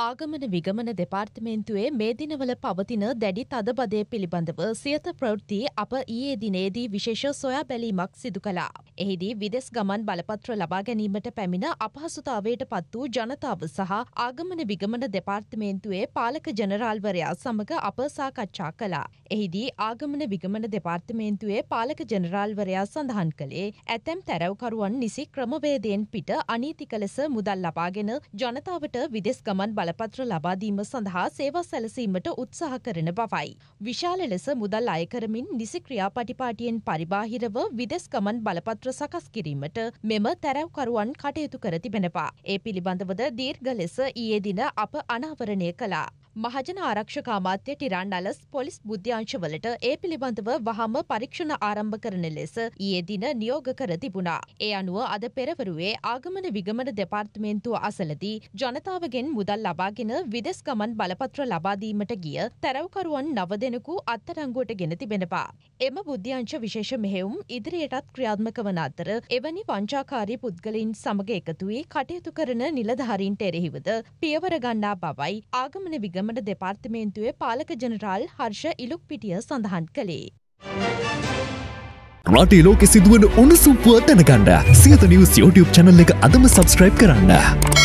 ආගමන විගමන දෙපාර්තමේන්තුවේ මේ දිනවල පවතින දැඩි තදබදය පිළිබඳව සියත ප්‍රවෘත්ති අප ඊයේ දිනේදී විශේෂ සොයා බැලීමක් සිදු කළා. එහිදී විදෙස් ගමන් බලපත්‍ර ලබා ගැනීමට පැමිණ අපහසුතාවයට පත් වූ ජනතාව සහ ආගමන විගමන දෙපාර්තමේන්තුවේ පාලක ජනරාල්වරයා සමග අප සාකච්ඡා කළා. එහිදී ආගමන විගමන දෙපාර්තමේන්තුවේ පාලක ජනරාල්වරයා සඳහන් කළේ ඇතැම් තැරවකරුවන් නිසි ක්‍රමවේදයෙන් පිට අනීතික ලෙස මුදල් ලබාගෙන ජනතාවට විදෙස් ගමන් බල බලපත්‍ර ලබාදීම සඳහා සේවා සැලසීමට උත්සාහ කරන බවයි. විශාල ලෙස මුදල් අයකරමින් නිසි ක්‍රියාපටිපාටියෙන් පරිබාහිරව විදෙස් ගමන් බලපත්‍ර සකස් කිරීමට මෙම තැරැව්කරුවන් කටයුතු කර තිබෙනවා. ඒ පිළිබඳවද දීර්ඝ ලෙස ඊයේ දින අප අනාවරණය කළා. මහජන ආරක්ෂක අමාත්‍ය ටිරන් අලස් පොලිස් බුද්ධ්‍යංශවලට ඒ පිළිබඳව වහම පරීක්ෂණ ආරම්භ කරන ලෙස ඊයේ දින නියෝග කර තිබුණා. ඒ අනුව අද පෙරවරුවේ ආගමන විගමන දෙපාර්තමේන්තුව අසලදී ජනතාවගෙන් මුදල් ලබාගෙන විදෙස් ගමන් බලපත්‍ර ලබා දීමට ගිය තැරවකරුවන් නව දෙනෙකු අත්අඩංගුවට ගෙන තිබෙනවා. එම බුද්ධ්‍යංශ විශේෂ මෙහෙවුම් ඉදිරියටත් ක්‍රියාත්මක වන අතර එවැනි වංචාකාරී පුද්ගලින් සමග එකතු වී කටයුතු කරන නිලධාරීන්ට එරෙහිවද පියවර ගන්නා බවයි ආගමන විගමන දැමට දෙපාර්තමේන්තුවේ පාලක ජනරාල් හර්ෂ ඉලුක් පිටිය සඳහන් කළේ. රටේ ලෝකෙ සිදුවන උණුසුම්පුව දැනගන්න සියත නිවස් YouTube චැනල් එක අදම සබස්ක්‍රයිබ් කරන්න.